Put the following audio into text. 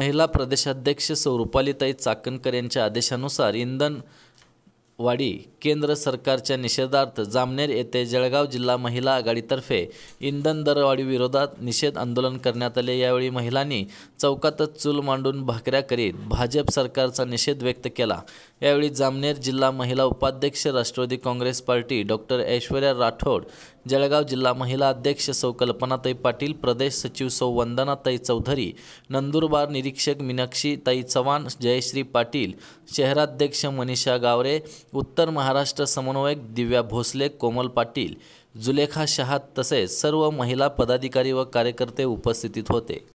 महिला प्रदेशाध्यक्ष स्वरूपालीताई चाकणकर यांच्या आदेशानुसार इंधनवाडी केंद्र सरकारच्या निषेधार्थ जामनेर येथे जळगाव जिल्हा महिला आघाडीतर्फे इंधन दरवाढीविरोधात निषेध आंदोलन करण्यात आले यावेळी महिलांनी चौकातच चूल मांडून भाकऱ्या करीत भाजप सरकारचा निषेध व्यक्त केला यावेळी जामनेर जिल्हा महिला उपाध्यक्ष Rashtrawadi Congress Party doctor Aishwarya Rathod Jalgaon जिल्हा महिला अध्यक्ष सौ कल्पनाताई पाटील प्रदेश सचिव सौ वंदनाताई चौधरी नंदुरबार निरीक्षक ताई चव्हाण जयश्री पाटील शहराध्यक्ष मनीषा गावरे उत्तर महाराष्ट्र समन्वयक दिव्या भोसले कोमल पाटील जुलेखा शहा तसेच सर्व महिला पदाधिकारी व कार्यकर्ते उपस्थित होते